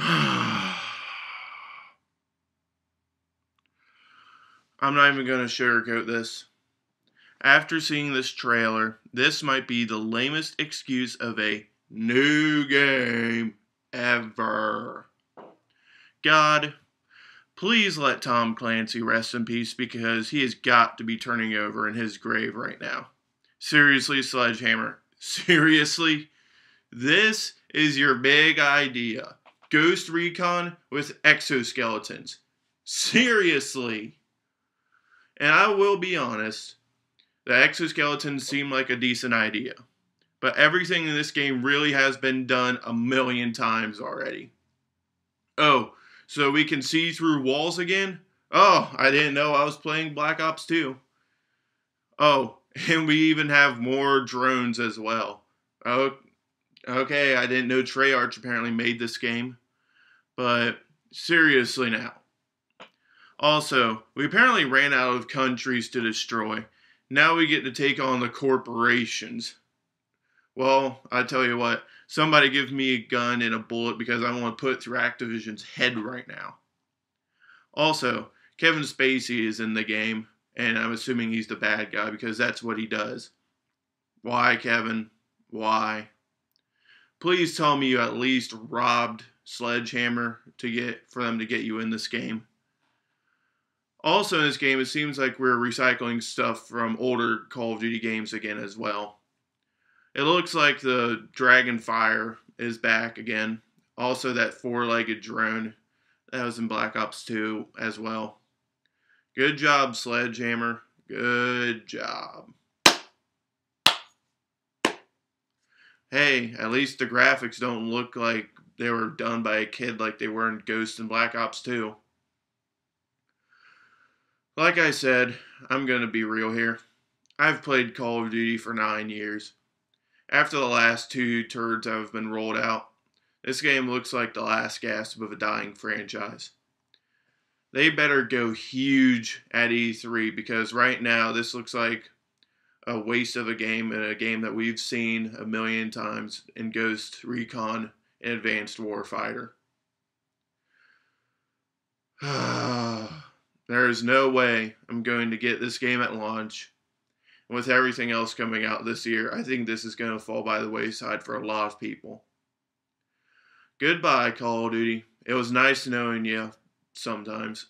I'm not even going to sugarcoat this. After seeing this trailer, this might be the lamest excuse of a new game ever. God, please let Tom Clancy rest in peace because he has got to be turning over in his grave right now. Seriously, Sledgehammer. Seriously? This is your big idea. Ghost Recon with exoskeletons. Seriously. And I will be honest, the exoskeletons seem like a decent idea. But everything in this game really has been done a million times already. Oh, so we can see through walls again? Oh, I didn't know I was playing Black Ops 2. Oh, and we even have more drones as well. Oh, okay, I didn't know Treyarch apparently made this game, but seriously now. Also, we apparently ran out of countries to destroy. Now we get to take on the corporations. Well, I tell you what, somebody give me a gun and a bullet because I want to put through Activision's head right now. Also, Kevin Spacey is in the game, and I'm assuming he's the bad guy because that's what he does. Why, Kevin? Why? please tell me you at least robbed Sledgehammer to get for them to get you in this game. Also in this game, it seems like we're recycling stuff from older Call of Duty games again as well. It looks like the Dragonfire is back again. Also that four-legged drone that was in Black Ops 2 as well. Good job, Sledgehammer. Good job. hey, at least the graphics don't look like they were done by a kid like they were in Ghost and Black Ops 2. Like I said, I'm going to be real here. I've played Call of Duty for nine years. After the last two turds have been rolled out, this game looks like the last gasp of a dying franchise. They better go huge at E3 because right now this looks like a waste of a game and a game that we've seen a million times in Ghost Recon and Advanced Warfighter. there is no way I'm going to get this game at launch. And with everything else coming out this year, I think this is going to fall by the wayside for a lot of people. Goodbye, Call of Duty. It was nice knowing you sometimes.